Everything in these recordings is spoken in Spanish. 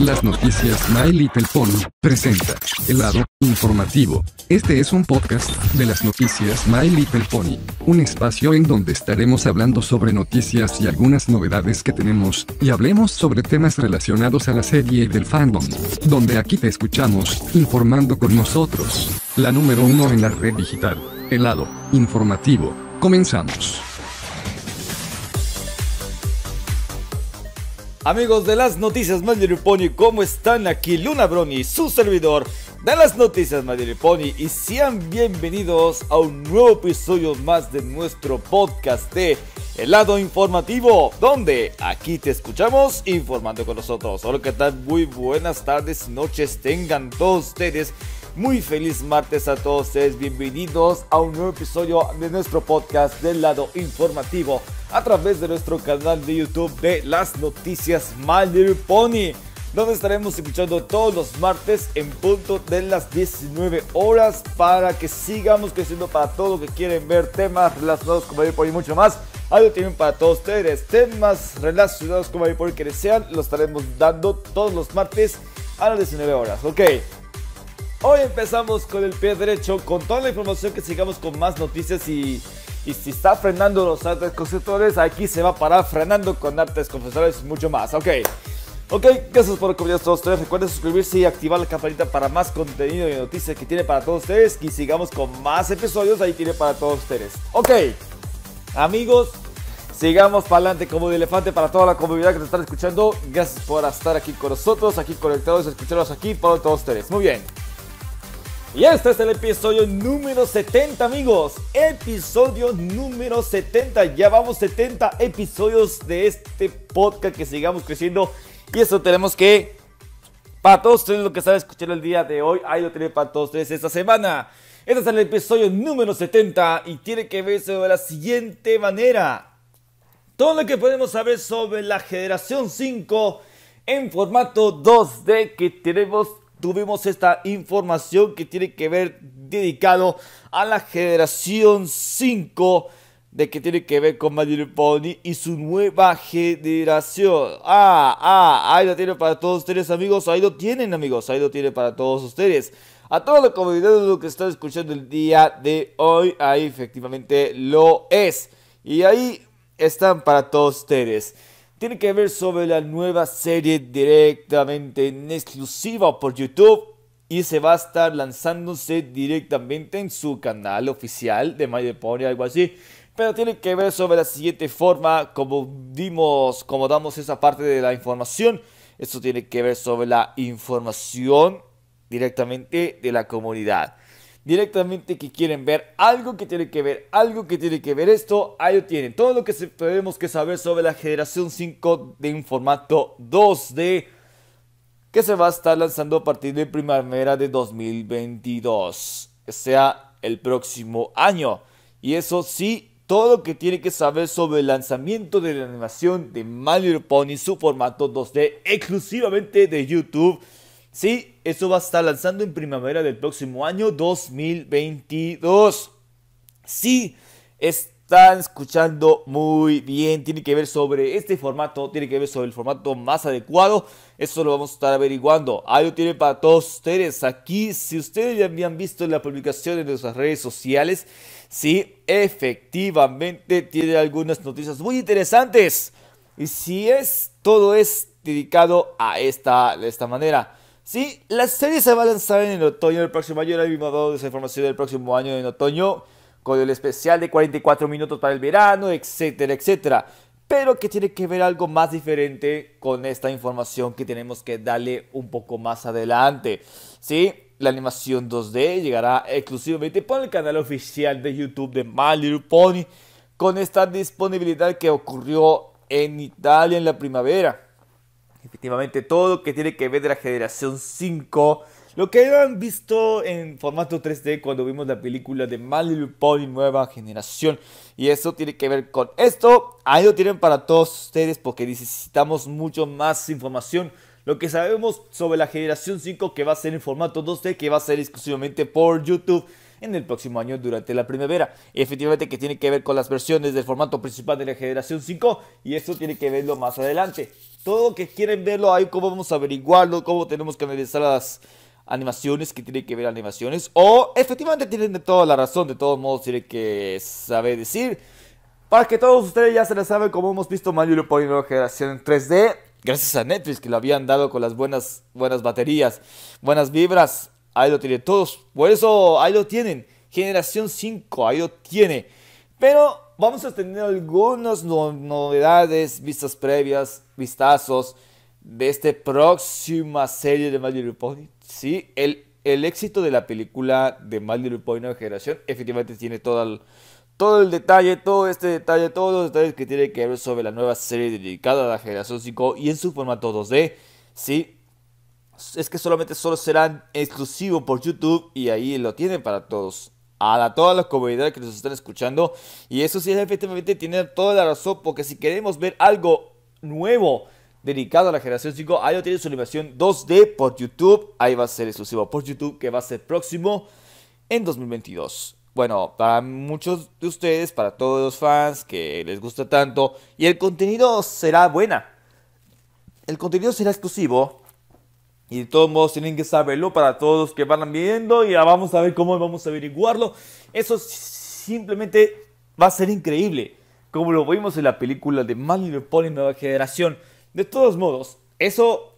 Las noticias My Little Pony presenta el lado informativo. Este es un podcast de las noticias My Little Pony, un espacio en donde estaremos hablando sobre noticias y algunas novedades que tenemos, y hablemos sobre temas relacionados a la serie y del fandom, donde aquí te escuchamos, informando con nosotros. La número uno en la red digital, el lado informativo. Comenzamos. Amigos de las noticias Pony, ¿cómo están? Aquí Luna y su servidor de las noticias Pony y sean bienvenidos a un nuevo episodio más de nuestro podcast de El lado informativo, donde aquí te escuchamos informando con nosotros. Hola, ¿qué tal? Muy buenas tardes, y noches tengan todos ustedes. Muy feliz martes a todos ustedes, bienvenidos a un nuevo episodio de nuestro podcast del lado informativo a través de nuestro canal de YouTube de las noticias My Pony, donde estaremos escuchando todos los martes en punto de las 19 horas para que sigamos creciendo para todo lo que quieren ver, temas relacionados con My Pony y mucho más. Algo también para todos ustedes, temas relacionados con My Pony que desean, los estaremos dando todos los martes a las 19 horas, ok. Hoy empezamos con el pie derecho, con toda la información que sigamos con más noticias y, si está frenando los artes conceptuales, aquí se va a parar frenando con artes confesores mucho más. Ok. Ok, gracias por acompañarnos todos ustedes. Recuerden suscribirse y activar la campanita para más contenido y noticias que tiene para todos ustedes. Y sigamos con más episodios, ahí tiene para todos ustedes. Ok, amigos, sigamos para adelante como de elefante para toda la comunidad que nos está escuchando. Gracias por estar aquí con nosotros, aquí conectados, escuchándonos aquí para todos ustedes. Muy bien. Y este es el episodio número 70, amigos. Episodio número 70. Ya vamos 70 episodios de este podcast que sigamos creciendo. Y eso tenemos que. Para todos ustedes, lo que están escuchar el día de hoy, ahí lo tenemos para todos ustedes esta semana. Este es el episodio número 70 y tiene que verse de la siguiente manera. Todo lo que podemos saber sobre la generación 5 en formato 2D que tenemos tuvimos esta información que tiene que ver dedicado a la generación 5 de que tiene que ver con Madrid Pony y su nueva generación. Ah, ah, ahí lo tiene para todos ustedes amigos, ahí lo tienen amigos, ahí lo tiene para todos ustedes. A toda la comunidad de lo que están escuchando el día de hoy, ahí efectivamente lo es. Y ahí están para todos ustedes tiene que ver sobre la nueva serie directamente en exclusiva por YouTube y se va a estar lanzándose directamente en su canal oficial de My o algo así. Pero tiene que ver sobre la siguiente forma, como dimos, como damos esa parte de la información. Esto tiene que ver sobre la información directamente de la comunidad directamente que quieren ver algo que tiene que ver, algo que tiene que ver esto, ahí lo tienen. Todo lo que tenemos que saber sobre la generación 5 de un formato 2D que se va a estar lanzando a partir de primavera de 2022, que sea, el próximo año. Y eso sí, todo lo que tiene que saber sobre el lanzamiento de la animación de Mario Pony, su formato 2D, exclusivamente de YouTube Sí, eso va a estar lanzando en primavera del próximo año 2022. Sí, están escuchando muy bien. Tiene que ver sobre este formato, tiene que ver sobre el formato más adecuado. Eso lo vamos a estar averiguando. Ahí para todos ustedes. Aquí, si ustedes ya habían visto la publicación en nuestras redes sociales, sí, efectivamente tiene algunas noticias muy interesantes. Y si es, todo es dedicado a esta, de esta manera. Sí, la serie se va a lanzar en el otoño del próximo año. La animadora dado esa información del próximo año en otoño, con el especial de 44 minutos para el verano, etcétera, etcétera. Pero que tiene que ver algo más diferente con esta información que tenemos que darle un poco más adelante. Sí, la animación 2D llegará exclusivamente por el canal oficial de YouTube de My Little Pony, con esta disponibilidad que ocurrió en Italia en la primavera efectivamente todo lo que tiene que ver de la generación 5. Lo que han visto en formato 3D cuando vimos la película de Malibu Little Nueva Generación. Y eso tiene que ver con esto. Ahí lo tienen para todos ustedes porque necesitamos mucho más información. Lo que sabemos sobre la generación 5 que va a ser en formato 2D, que va a ser exclusivamente por YouTube en el próximo año durante la primavera. Efectivamente que tiene que ver con las versiones del formato principal de la generación 5 y esto tiene que verlo más adelante. Todo lo que quieren verlo ahí, cómo vamos a averiguarlo, cómo tenemos que analizar las animaciones que tiene que ver animaciones o efectivamente tienen de toda la razón, de todos modos tiene que saber decir. Para que todos ustedes ya se la saben, como hemos visto Mario por nueva generación 3D, gracias a Netflix que lo habían dado con las buenas, buenas baterías, buenas vibras. Ahí lo tienen todos. Por eso ahí lo tienen. Generación 5, ahí lo tiene. Pero vamos a tener algunas novedades, vistas previas, vistazos de esta próxima serie de My Sí, el, el éxito de la película de My Nueva Generación efectivamente tiene todo el, todo el detalle, todo este detalle, todos los detalles que tiene que ver sobre la nueva serie dedicada a la generación 5 y en su formato 2D. Sí, es que solamente solo serán exclusivo por YouTube y ahí lo tienen para todos. A, todas las comunidades que nos están escuchando. Y eso sí, efectivamente tiene toda la razón, porque si queremos ver algo nuevo dedicado a la generación 5, ahí lo tiene su animación 2D por YouTube. Ahí va a ser exclusivo por YouTube, que va a ser próximo en 2022. Bueno, para muchos de ustedes, para todos los fans que les gusta tanto, y el contenido será buena. El contenido será exclusivo, y de todos modos tienen que saberlo para todos que van viendo y ya vamos a ver cómo vamos a averiguarlo. Eso simplemente va a ser increíble, como lo vimos en la película de Mad Poli Nueva Generación. De todos modos, eso,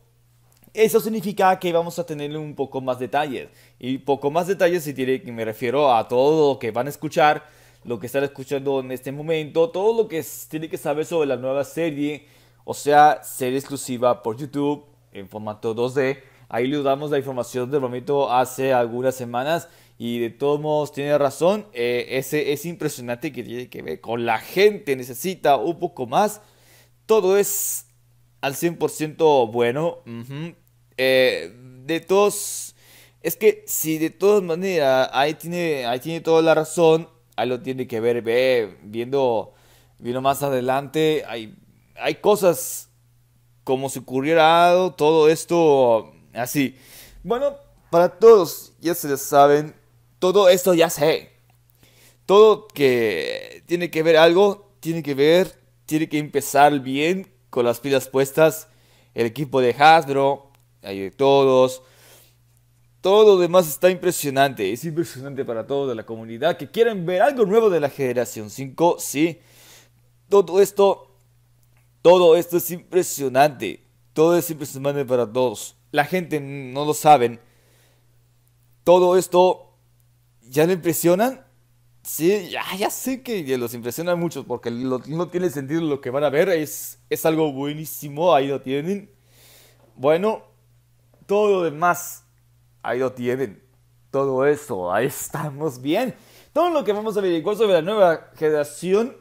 eso significa que vamos a tener un poco más detalles. Y poco más detalles si tiene, me refiero a todo lo que van a escuchar, lo que están escuchando en este momento, todo lo que tiene que saber sobre la nueva serie, o sea, serie exclusiva por YouTube en formato 2D. Ahí le damos la información del momento hace algunas semanas y de todos modos tiene razón. Eh, ese es impresionante que tiene que ver con la gente, necesita un poco más. Todo es al 100% bueno. Eh, de todos, es que si de todas maneras, ahí tiene, ahí tiene toda la razón. Ahí lo tiene que ver, ve, viendo, viendo más adelante. Hay, hay cosas como si ocurriera todo esto así. Bueno, para todos, ya se les saben, todo esto ya sé. Todo que tiene que ver algo, tiene que ver, tiene que empezar bien con las pilas puestas. El equipo de Hasbro, Hay de todos. Todo lo demás está impresionante. Es impresionante para toda la comunidad que quieren ver algo nuevo de la generación 5. Sí, todo esto todo esto es impresionante. Todo es impresionante para todos. La gente no lo saben. Todo esto ya lo impresionan. Sí, ya, sé que los impresionan muchos porque no tiene sentido lo que van a ver. Es, es algo buenísimo. Ahí lo tienen. Bueno, todo lo demás. Ahí lo tienen. Todo eso. Ahí estamos bien. Todo lo que vamos a ver averiguar sobre la nueva generación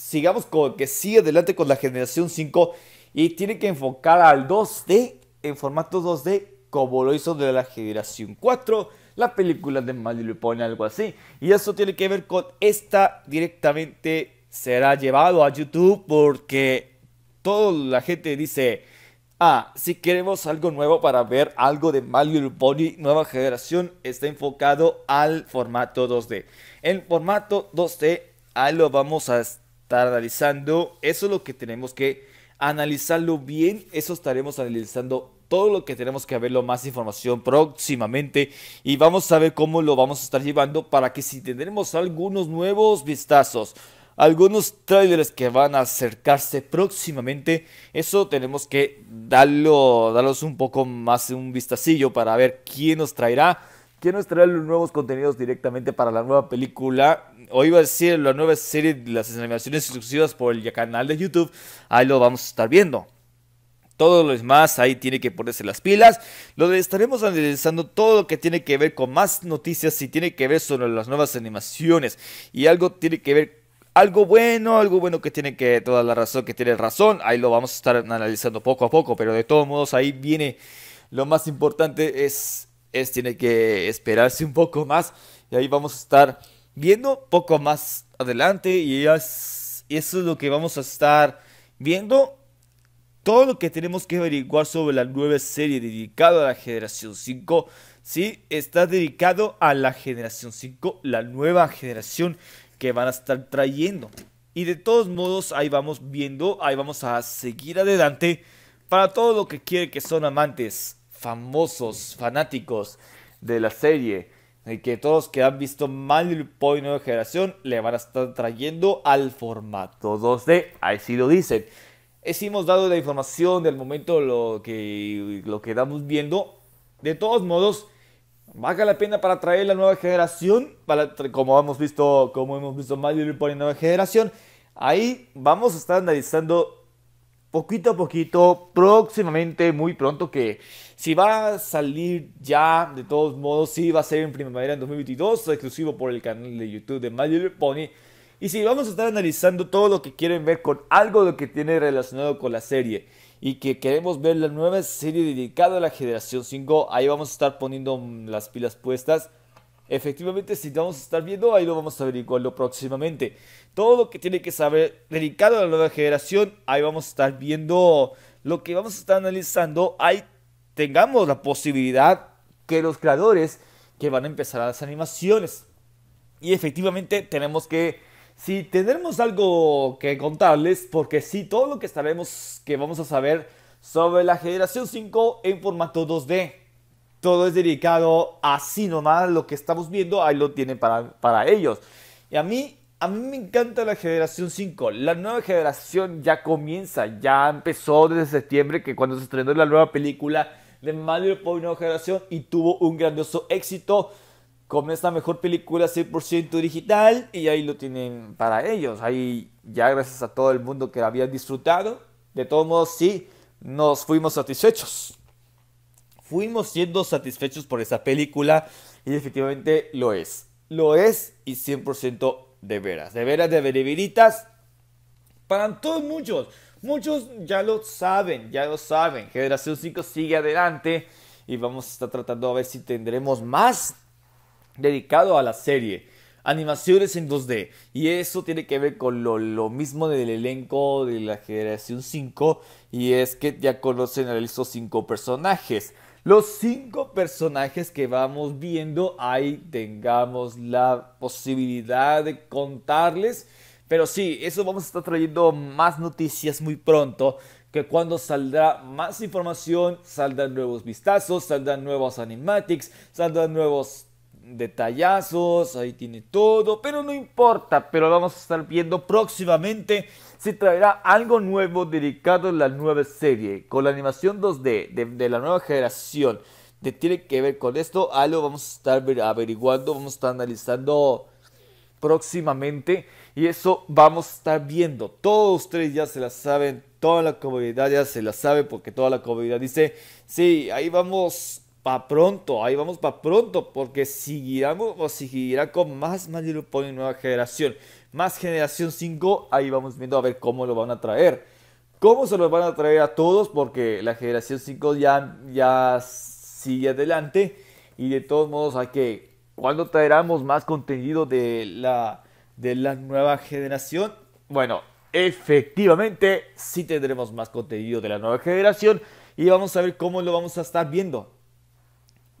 sigamos con que sigue adelante con la generación 5 y tiene que enfocar al 2D en formato 2D como lo hizo de la generación 4, la película de Mario Luponi, algo así. Y eso tiene que ver con esta directamente será llevado a YouTube porque toda la gente dice, ah, si queremos algo nuevo para ver algo de Mario Luponi, Pony nueva generación, está enfocado al formato 2D. En formato 2D, ahí lo vamos a estar analizando. Eso es lo que tenemos que analizarlo bien. Eso estaremos analizando todo lo que tenemos que verlo, más información próximamente. Y vamos a ver cómo lo vamos a estar llevando para que si tendremos algunos nuevos vistazos, algunos trailers que van a acercarse próximamente, eso tenemos que darlo, darlos un poco más un vistacillo para ver quién nos traerá Quiero los nuevos contenidos directamente para la nueva película. O iba a decir la nueva serie de las animaciones exclusivas por el canal de YouTube. Ahí lo vamos a estar viendo. Todo lo demás ahí tiene que ponerse las pilas. Lo estaremos analizando todo lo que tiene que ver con más noticias Si tiene que ver sobre las nuevas animaciones. Y algo tiene que ver algo bueno, algo bueno que tiene que toda la razón que tiene razón, ahí lo vamos a estar analizando poco a poco, pero de todos modos ahí viene lo más importante es es, tiene que esperarse un poco más. Y ahí vamos a estar viendo poco más adelante. Y eso es lo que vamos a estar viendo. Todo lo que tenemos que averiguar sobre la nueva serie dedicada a la generación 5. Sí, está dedicado a la generación 5, la nueva generación que van a estar trayendo. Y de todos modos, ahí vamos viendo, ahí vamos a seguir adelante para todo lo que quiere que son amantes famosos, fanáticos de la serie, que todos que han visto por Nueva Generación le van a estar trayendo al formato 2D, así lo dicen. Es, eh, hemos dado la información del momento, lo que, lo que estamos viendo. De todos modos, valga la pena para traer la nueva generación, para, como hemos visto, como hemos visto Mario Nueva Generación. Ahí vamos a estar analizando poquito a poquito, próximamente, muy pronto, que si va a salir ya, de todos modos, si va a ser en primavera en 2022, exclusivo por el canal de YouTube de My Little Pony. Y si vamos a estar analizando todo lo que quieren ver con algo lo que tiene relacionado con la serie y que queremos ver la nueva serie dedicada a la generación 5, ahí vamos a estar poniendo las pilas puestas Efectivamente, si vamos a estar viendo, ahí lo vamos a lo próximamente. Todo lo que tiene que saber dedicado a la nueva generación, ahí vamos a estar viendo lo que vamos a estar analizando. Ahí tengamos la posibilidad que los creadores que van a empezar a las animaciones. Y efectivamente tenemos que, si tenemos algo que contarles, porque si sí, todo lo que sabemos que vamos a saber sobre la generación 5 en formato 2D todo es dedicado así nomás, lo que estamos viendo, ahí lo tienen para, para ellos. Y a mí, a mí me encanta la generación 5. La nueva generación ya comienza, ya empezó desde septiembre, que cuando se estrenó la nueva película de Mario por Nueva Generación y tuvo un grandioso éxito con esta mejor película 100% digital y ahí lo tienen para ellos. Ahí ya gracias a todo el mundo que la habían disfrutado. De todos modos, sí, nos fuimos satisfechos fuimos siendo satisfechos por esa película y efectivamente lo es. Lo es y 100% de veras. De veras, de veribiritas. Para todos muchos. Muchos ya lo saben, ya lo saben. Generación 5 sigue adelante y vamos a estar tratando a ver si tendremos más dedicado a la serie animaciones en 2D. Y eso tiene que ver con lo, mismo del elenco de la generación 5. Y es que ya conocen a esos 5 personajes. Los 5 personajes que vamos viendo, ahí tengamos la posibilidad de contarles. Pero sí, eso vamos a estar trayendo más noticias muy pronto. Que cuando saldrá más información, saldrán nuevos vistazos, saldrán nuevos animatics, saldrán nuevos detallazos, ahí tiene todo, pero no importa, pero vamos a estar viendo próximamente si traerá algo nuevo dedicado a la nueva serie, con la animación 2D de, la nueva generación. Que tiene que ver con esto, algo vamos a estar averiguando, vamos a estar analizando próximamente y eso vamos a estar viendo. Todos ustedes ya se la saben, toda la comunidad ya se la sabe porque toda la comunidad dice, sí, ahí vamos para pronto, ahí vamos para pronto, porque seguiremos o seguirá con más más Little Pony nueva generación. Más generación 5, ahí vamos viendo a ver cómo lo van a traer. Cómo se lo van a traer a todos, porque la generación 5 ya, ya sigue adelante. Y de todos modos hay que, cuando traeramos más contenido de la, de la nueva generación? Bueno, efectivamente, sí tendremos más contenido de la nueva generación. Y vamos a ver cómo lo vamos a estar viendo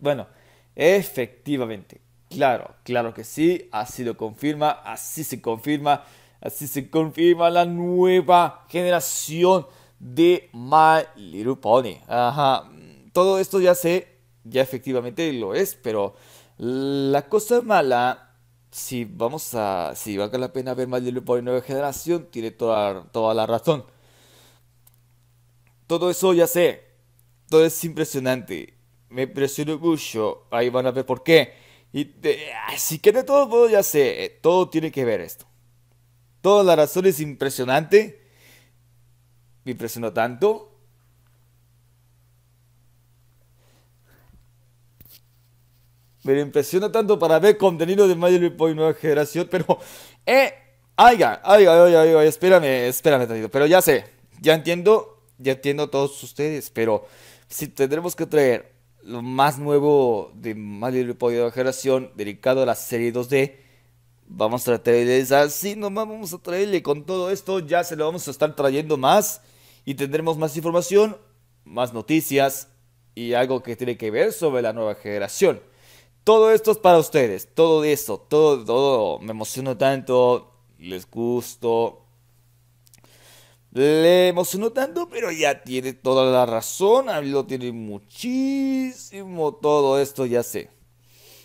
bueno, efectivamente, claro, claro que sí, así lo confirma, así se confirma, así se confirma la nueva generación de My Little Pony. Ajá, todo esto ya sé, ya efectivamente lo es, pero la cosa mala si vamos a si valga la pena ver My Little Pony nueva generación tiene toda, toda la razón todo eso ya sé todo es impresionante me impresionó mucho. Ahí van a ver por qué. Y así que de todos modos ya sé, eh, todo tiene que ver esto. Toda la razón es impresionante. Me impresionó tanto. Me impresiona tanto para ver contenido de Mayor Point nueva generación, pero... Eh, oiga, oiga, oiga, espérame, espérame tantito. Pero ya sé, ya entiendo, ya entiendo a todos ustedes, pero si tendremos que traer lo más nuevo de más libre de generación, dedicado a la serie 2D. Vamos a traerles así ah, nomás vamos a traerle con todo esto. Ya se lo vamos a estar trayendo más. Y tendremos más información, más noticias y algo que tiene que ver sobre la nueva generación. Todo esto es para ustedes. Todo esto, todo, todo. Me emociono tanto. Les gusto. Le emocionó tanto, pero ya tiene toda la razón. Lo tiene muchísimo todo esto, ya sé.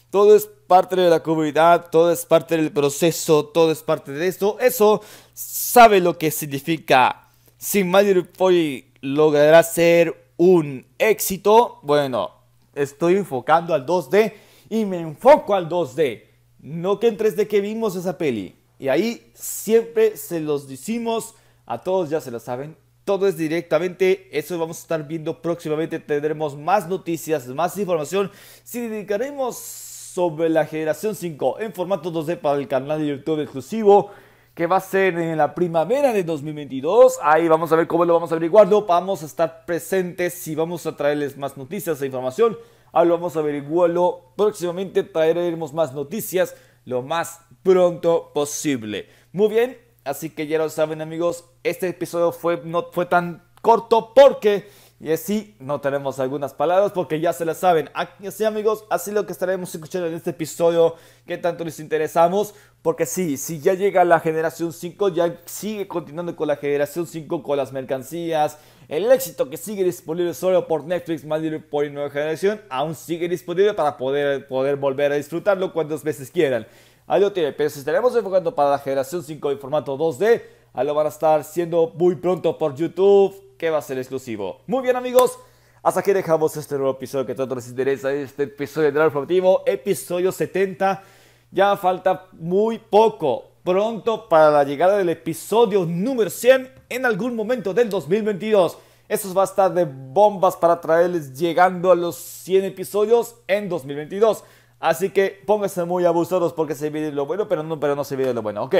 Todo es parte de la comunidad, todo es parte del proceso, todo es parte de esto. Eso sabe lo que significa. Si Mario Poi logrará ser un éxito, bueno, estoy enfocando al 2D y me enfoco al 2D. No que en 3D que vimos esa peli. Y ahí siempre se los decimos a todos ya se lo saben. Todo es directamente, eso vamos a estar viendo próximamente. Tendremos más noticias, más información. Si dedicaremos sobre la generación 5 en formato 2D para el canal de YouTube exclusivo que va a ser en la primavera de 2022. Ahí vamos a ver cómo lo vamos a averiguar. No, vamos a estar presentes si vamos a traerles más noticias e información. Ahí lo vamos a averiguarlo. Próximamente traeremos más noticias lo más pronto posible. Muy bien, así que ya lo saben amigos, este episodio fue, no fue tan corto porque y así no tenemos algunas palabras porque ya se las saben. Así amigos, así lo que estaremos escuchando en este episodio que tanto les interesamos. Porque sí, si ya llega la generación 5, ya sigue continuando con la generación 5, con las mercancías. El éxito que sigue disponible solo por Netflix, más por nueva generación, aún sigue disponible para poder, poder volver a disfrutarlo cuantas veces quieran. Ahí lo tiene, pero si estaremos enfocando para la generación 5 en formato 2D, Ahí lo van a estar siendo muy pronto por YouTube, que va a ser exclusivo. Muy bien amigos, hasta aquí dejamos este nuevo episodio que tanto les interesa, este episodio de Formativo, episodio 70. Ya falta muy poco, pronto para la llegada del episodio número 100 en algún momento del 2022. Eso va a estar de bombas para traerles llegando a los 100 episodios en 2022. Así que pónganse muy abusados porque se viene lo bueno, pero no, pero no se viene lo bueno. Ok.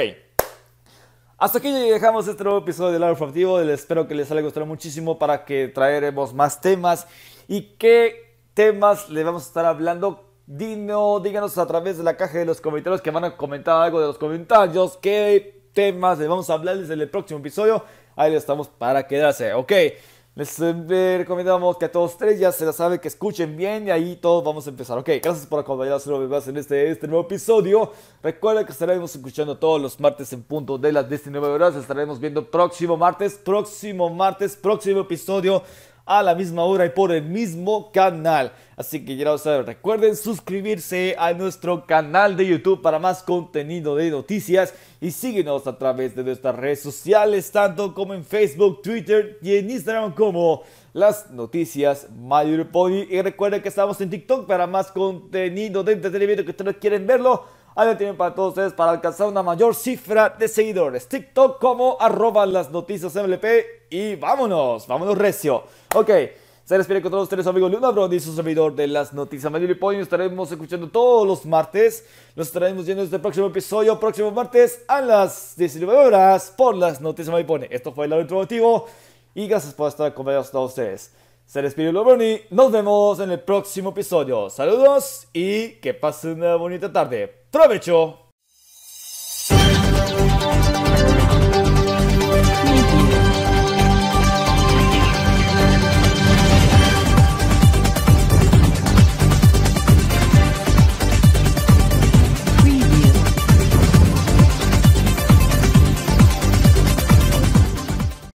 Hasta aquí dejamos este nuevo episodio de Lara Fractivo. Les espero que les haya gustado muchísimo para que traeremos más temas. ¿Y qué temas le vamos a estar hablando? díganos a través de la caja de los comentarios que van a comentar algo de los comentarios. ¿Qué temas le vamos a hablar desde el próximo episodio? Ahí estamos para quedarse. Ok. Les recomendamos que a todos tres ya se la saben, que escuchen bien y ahí todos vamos a empezar. Ok, gracias por acompañarnos una en este, este nuevo episodio. Recuerda que estaremos escuchando todos los martes en punto de las 19 horas. Estaremos viendo próximo martes, próximo martes, próximo episodio a la misma hora y por el mismo canal. Así que ya lo saben, recuerden suscribirse a nuestro canal de YouTube para más contenido de noticias y síguenos a través de nuestras redes sociales, tanto como en Facebook, Twitter y en Instagram como las noticias Mayor Pony. Y recuerden que estamos en TikTok para más contenido de entretenimiento que ustedes quieren verlo. Hay tiempo para todos ustedes para alcanzar una mayor cifra de seguidores. TikTok como arroba las noticias MLP y vámonos, vámonos recio. Ok. Se despide con todos ustedes, amigos Luna Brown y su servidor de las noticias MLP. estaremos escuchando todos los martes. Nos estaremos viendo en este próximo episodio, próximo martes a las 19 horas por las noticias MLP. Esto fue el lado motivo y gracias por estar acompañados todos ustedes. Se despide Luna Bro, y nos vemos en el próximo episodio. Saludos y que pasen una bonita tarde. Trovećo!